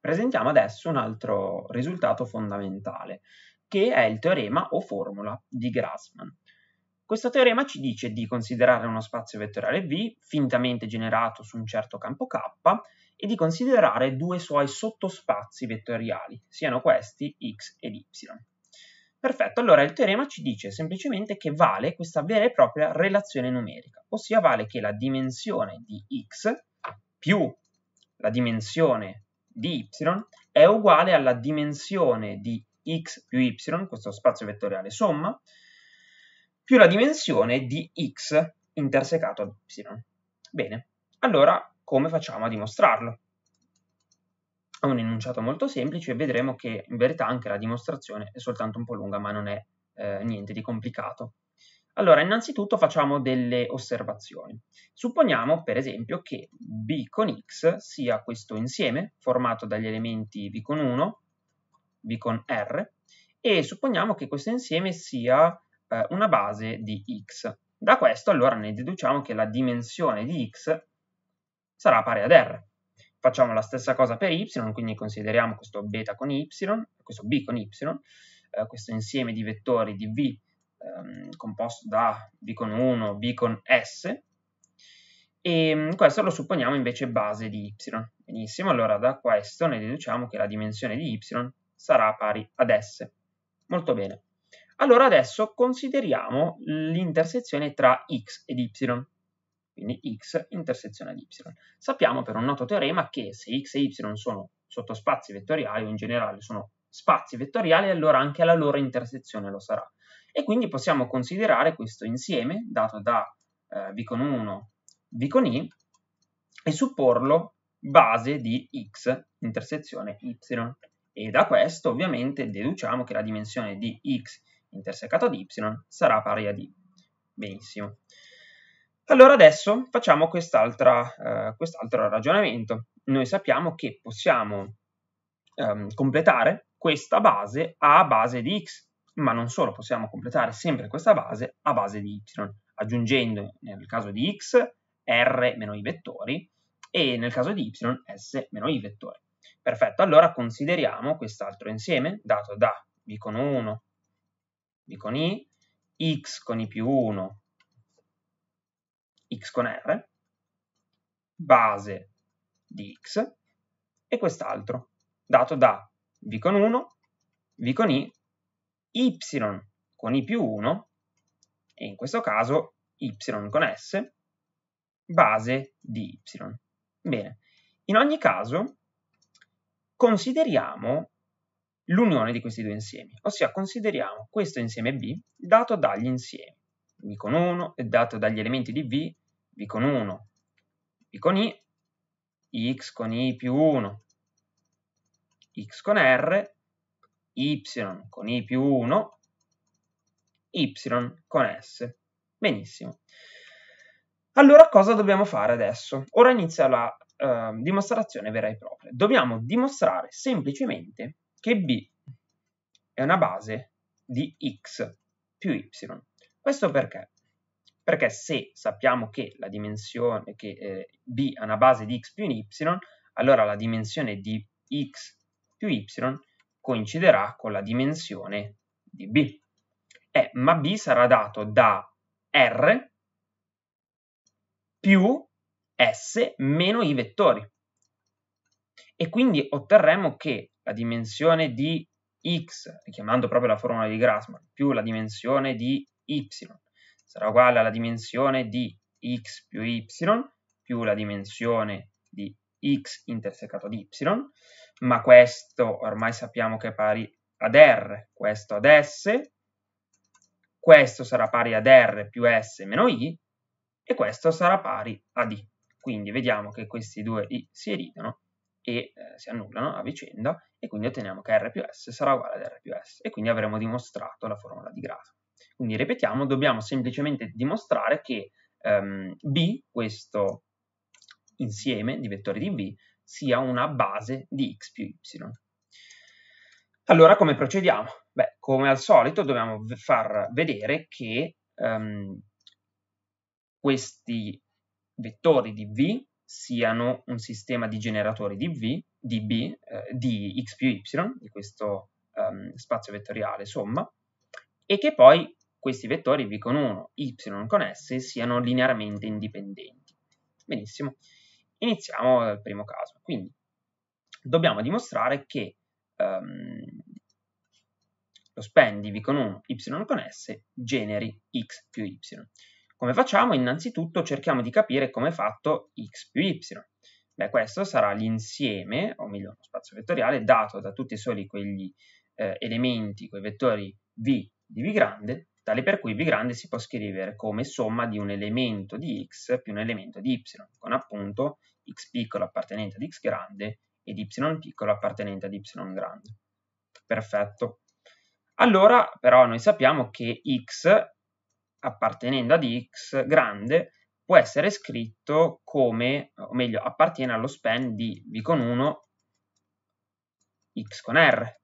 Presentiamo adesso un altro risultato fondamentale, che è il teorema o formula di Grassmann. Questo teorema ci dice di considerare uno spazio vettoriale V fintamente generato su un certo campo K e di considerare due suoi sottospazi vettoriali, siano questi x ed y. Perfetto, allora il teorema ci dice semplicemente che vale questa vera e propria relazione numerica, ossia vale che la dimensione di x più la dimensione di y è uguale alla dimensione di x più y, questo spazio vettoriale somma, più la dimensione di x intersecato ad y. Bene, allora come facciamo a dimostrarlo? È un enunciato molto semplice e vedremo che in verità anche la dimostrazione è soltanto un po' lunga, ma non è eh, niente di complicato. Allora, innanzitutto facciamo delle osservazioni. Supponiamo, per esempio, che B con X sia questo insieme formato dagli elementi V con 1, V con R, e supponiamo che questo insieme sia eh, una base di X. Da questo allora ne deduciamo che la dimensione di X sarà pari ad R. Facciamo la stessa cosa per Y, quindi consideriamo questo beta con Y, questo B con Y, eh, questo insieme di vettori di V ehm, composto da beacon 1, beacon S, e mm, questo lo supponiamo invece base di y. Benissimo, allora da questo ne deduciamo che la dimensione di y sarà pari ad s. Molto bene. Allora adesso consideriamo l'intersezione tra x ed y. Quindi x intersezione ad y. Sappiamo per un noto teorema che se x e y sono sottospazi vettoriali o in generale sono spazi vettoriali, allora anche la loro intersezione lo sarà e quindi possiamo considerare questo insieme dato da eh, con 1, v con i e supporlo base di x intersezione y e da questo ovviamente deduciamo che la dimensione di x intersecato ad y sarà pari a d. Benissimo. Allora adesso facciamo eh, quest'altro eh, quest ragionamento. Noi sappiamo che possiamo ehm, completare questa base a base di x, ma non solo, possiamo completare sempre questa base a base di y, aggiungendo nel caso di x r meno i vettori e nel caso di y s meno i vettori. Perfetto, allora consideriamo quest'altro insieme dato da v con 1, v con i, x con i più 1, x con r, base di x e quest'altro dato da v con 1, v con i y con i più 1, e in questo caso y con s, base di y. Bene, in ogni caso consideriamo l'unione di questi due insiemi, ossia consideriamo questo insieme B dato dagli insiemi, B con 1 è eh, dato dagli elementi di v, B con 1, B con I, X con I più 1, X con R y con i più 1, y con s. Benissimo. Allora cosa dobbiamo fare adesso? Ora inizia la eh, dimostrazione vera e propria. Dobbiamo dimostrare semplicemente che b è una base di x più y. Questo perché? Perché se sappiamo che la dimensione che eh, b è una base di x più y, allora la dimensione di x più y coinciderà con la dimensione di B. Eh, ma B sarà dato da R più S meno i vettori. E quindi otterremo che la dimensione di x, richiamando proprio la formula di Grassmann, più la dimensione di y sarà uguale alla dimensione di x più y più la dimensione di x intersecato di y, ma questo ormai sappiamo che è pari ad R, questo ad S, questo sarà pari ad R più S meno I, e questo sarà pari ad I. Quindi vediamo che questi due I si eridono e eh, si annullano a vicenda, e quindi otteniamo che R più S sarà uguale ad R più S, e quindi avremo dimostrato la formula di grado. Quindi ripetiamo, dobbiamo semplicemente dimostrare che ehm, B, questo insieme di vettori di B, sia una base di x più y. Allora come procediamo? Beh, come al solito dobbiamo far vedere che um, questi vettori di v siano un sistema di generatori di v, di b, eh, di x più y, di questo um, spazio vettoriale somma, e che poi questi vettori v con 1, y con s siano linearmente indipendenti. Benissimo. Iniziamo dal eh, primo caso. Quindi dobbiamo dimostrare che um, lo v con 1, y con s generi x più y. Come facciamo? Innanzitutto cerchiamo di capire come è fatto x più y. Beh, questo sarà l'insieme, o meglio uno spazio vettoriale, dato da tutti e soli quegli eh, elementi, quei vettori v di v grande, tale per cui v grande si può scrivere come somma di un elemento di x più un elemento di y, con appunto x piccolo appartenente ad x grande ed y piccolo appartenente ad y grande. Perfetto. Allora, però, noi sappiamo che x appartenendo ad x grande può essere scritto come, o meglio, appartiene allo span di v con 1, x con r,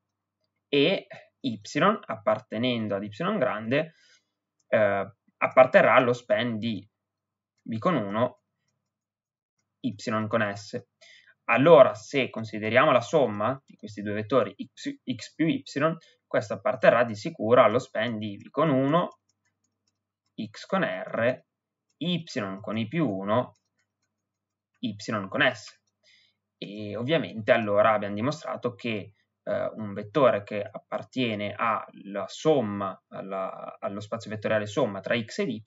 e y appartenendo ad y grande eh, apparterrà allo span di v con 1, y con s. Allora, se consideriamo la somma di questi due vettori x, x più y, questa apparterrà di sicuro allo span di v con 1, x con r, y con i più 1, y con s. E ovviamente allora abbiamo dimostrato che eh, un vettore che appartiene alla somma, alla, allo spazio vettoriale somma tra x ed y,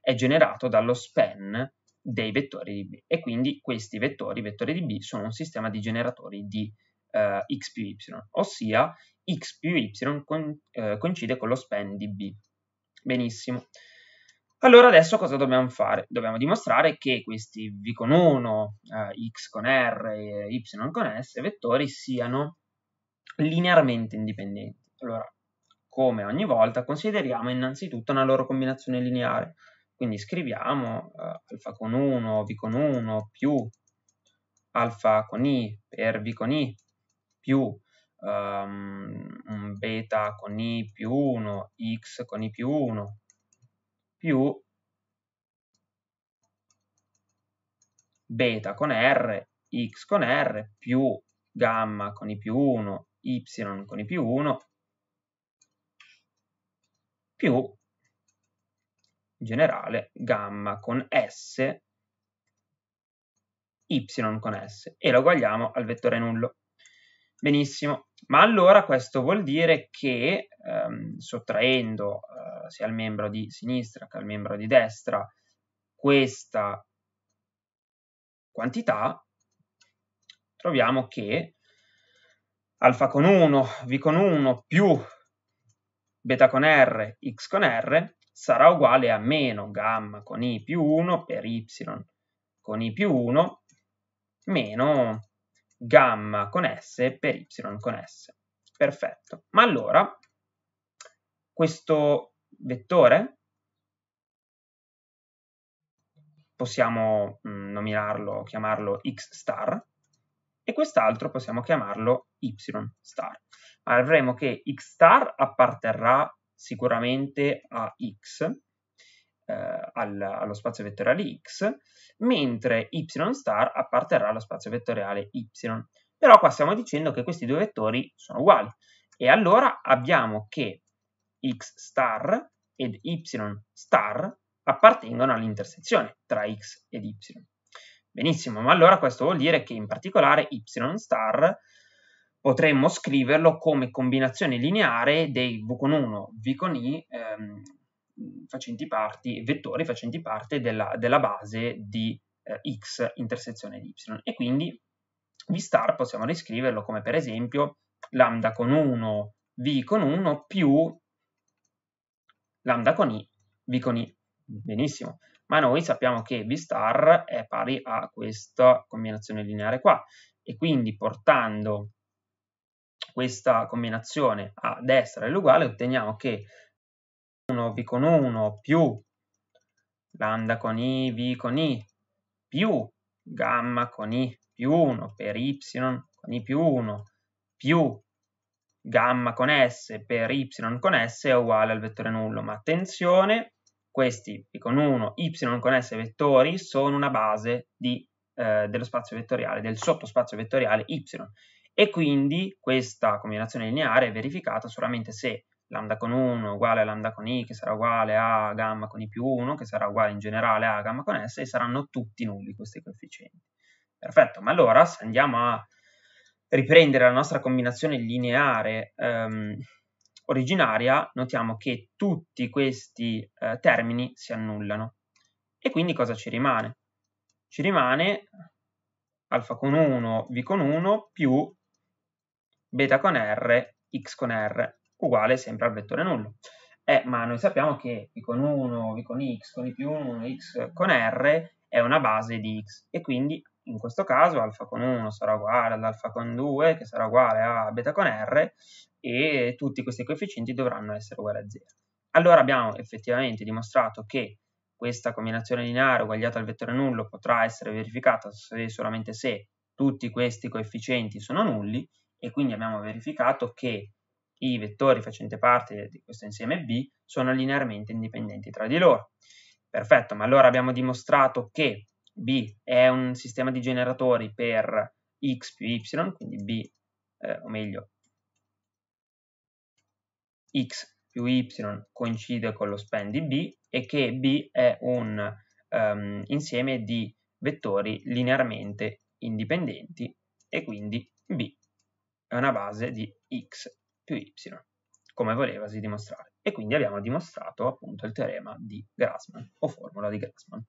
è generato dallo span dei vettori di B e quindi questi vettori, vettori di B, sono un sistema di generatori di eh, x più y, ossia x più y con, eh, coincide con lo span di B. Benissimo. Allora adesso cosa dobbiamo fare? Dobbiamo dimostrare che questi v con 1, eh, x con r e y con s vettori siano linearmente indipendenti. Allora, come ogni volta, consideriamo innanzitutto una loro combinazione lineare. Quindi scriviamo eh, alfa con 1, v con 1 più alfa con i per v con i più um, un beta con i più 1, x con i più 1 più beta con r, x con r più gamma con i più 1, y con i più 1 più generale, gamma con S, y con S, e lo uguagliamo al vettore nullo. Benissimo, ma allora questo vuol dire che ehm, sottraendo eh, sia al membro di sinistra che al membro di destra questa quantità, troviamo che alfa con 1, v con 1 più beta con r, x con r sarà uguale a meno gamma con i più 1 per y con i più 1 meno gamma con s per y con s. Perfetto. Ma allora, questo vettore possiamo mm, nominarlo, chiamarlo x star, e quest'altro possiamo chiamarlo y star. Ma avremo che x star apparterrà sicuramente a x, eh, al, allo spazio vettoriale x, mentre y star apparterrà allo spazio vettoriale y. Però qua stiamo dicendo che questi due vettori sono uguali e allora abbiamo che x star ed y star appartengono all'intersezione tra x ed y. Benissimo, ma allora questo vuol dire che in particolare y star potremmo scriverlo come combinazione lineare dei v con 1, v con i ehm, facenti parti, vettori facenti parte della, della base di eh, x intersezione di y. E quindi v star possiamo descriverlo come per esempio lambda con 1, v con 1 più lambda con i, v con i. Benissimo, ma noi sappiamo che v star è pari a questa combinazione lineare qua e quindi portando questa combinazione a destra è uguale, otteniamo che 1 V con 1 più lambda con I V con I più gamma con I più 1 per Y con I più 1 più gamma con S per Y con S è uguale al vettore nullo. Ma attenzione, questi V con 1, Y con S vettori sono una base di, eh, dello spazio vettoriale, del sottospazio vettoriale Y e quindi questa combinazione lineare è verificata solamente se lambda con 1 è uguale a lambda con i che sarà uguale a gamma con i più 1 che sarà uguale in generale a gamma con s e saranno tutti nulli questi coefficienti. Perfetto, ma allora se andiamo a riprendere la nostra combinazione lineare ehm, originaria notiamo che tutti questi eh, termini si annullano e quindi cosa ci rimane? Ci rimane alfa con 1 v con 1 più beta con r, x con r, uguale sempre al vettore nullo. Eh, ma noi sappiamo che v con 1, v con x, con i più 1, x con r è una base di x e quindi in questo caso alfa con 1 sarà uguale ad alfa con 2 che sarà uguale a beta con r e tutti questi coefficienti dovranno essere uguali a 0. Allora abbiamo effettivamente dimostrato che questa combinazione lineare uguagliata al vettore nullo potrà essere verificata se, solamente se tutti questi coefficienti sono nulli e quindi abbiamo verificato che i vettori facenti parte di questo insieme B sono linearmente indipendenti tra di loro. Perfetto, ma allora abbiamo dimostrato che B è un sistema di generatori per x più y, quindi B, eh, o meglio, x più y coincide con lo span di B e che B è un um, insieme di vettori linearmente indipendenti e quindi B è una base di x più y, come volevasi dimostrare. E quindi abbiamo dimostrato appunto il teorema di Grassmann o formula di Grassmann.